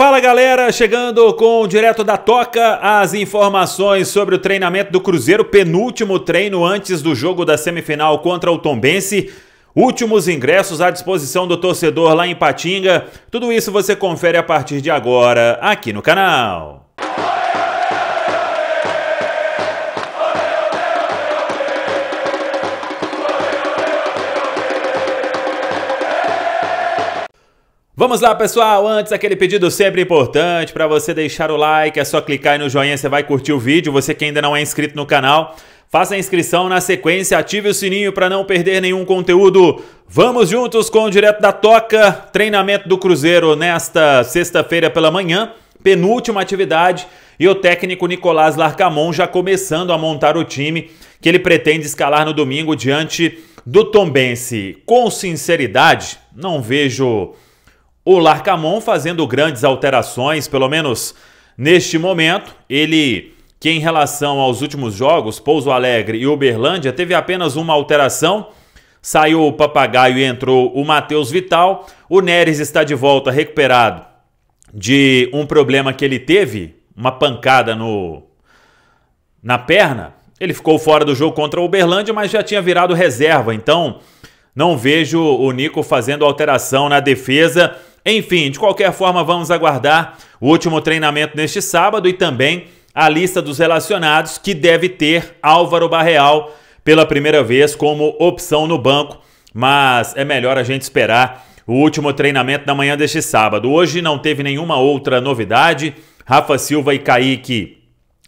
Fala galera, chegando com direto da Toca as informações sobre o treinamento do Cruzeiro, penúltimo treino antes do jogo da semifinal contra o Tombense. Últimos ingressos à disposição do torcedor lá em Patinga. Tudo isso você confere a partir de agora aqui no canal. Vamos lá, pessoal. Antes, aquele pedido sempre importante para você deixar o like. É só clicar aí no joinha, você vai curtir o vídeo. Você que ainda não é inscrito no canal, faça a inscrição na sequência, ative o sininho para não perder nenhum conteúdo. Vamos juntos com o Direto da Toca, treinamento do Cruzeiro nesta sexta-feira pela manhã, penúltima atividade. E o técnico Nicolás Larcamon já começando a montar o time que ele pretende escalar no domingo diante do Tombense. Com sinceridade, não vejo o Larcamon fazendo grandes alterações, pelo menos neste momento. Ele, que em relação aos últimos jogos, Pouso Alegre e Uberlândia, teve apenas uma alteração. Saiu o Papagaio e entrou o Matheus Vital. O Neres está de volta recuperado de um problema que ele teve, uma pancada no na perna. Ele ficou fora do jogo contra o Uberlândia, mas já tinha virado reserva. Então, não vejo o Nico fazendo alteração na defesa enfim, de qualquer forma, vamos aguardar o último treinamento neste sábado e também a lista dos relacionados que deve ter Álvaro Barreal pela primeira vez como opção no banco, mas é melhor a gente esperar o último treinamento da manhã deste sábado. Hoje não teve nenhuma outra novidade. Rafa Silva e Kaique,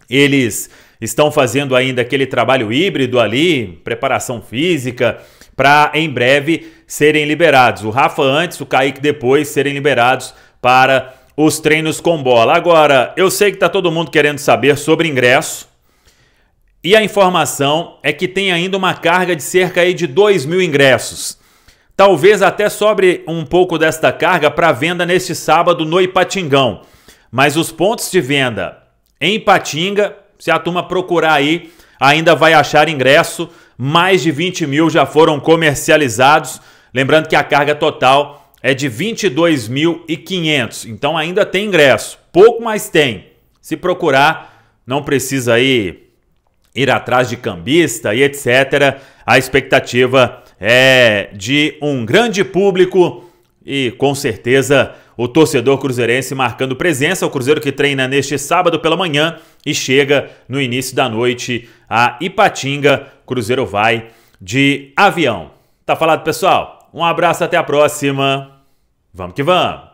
eles estão fazendo ainda aquele trabalho híbrido ali, preparação física, para em breve serem liberados. O Rafa antes, o Kaique depois serem liberados para os treinos com bola. Agora, eu sei que está todo mundo querendo saber sobre ingresso. E a informação é que tem ainda uma carga de cerca aí de 2 mil ingressos. Talvez até sobre um pouco desta carga para venda neste sábado no Ipatingão. Mas os pontos de venda em Ipatinga se a turma procurar aí, ainda vai achar ingresso. Mais de 20 mil já foram comercializados. Lembrando que a carga total é de 22.500. Então ainda tem ingresso. Pouco, mais tem. Se procurar, não precisa aí ir atrás de cambista e etc. A expectativa é de um grande público e com certeza o torcedor cruzeirense marcando presença. O Cruzeiro que treina neste sábado pela manhã e chega no início da noite a Ipatinga. Cruzeiro vai de avião. Tá falado, pessoal? Um abraço, até a próxima. Vamos que vamos!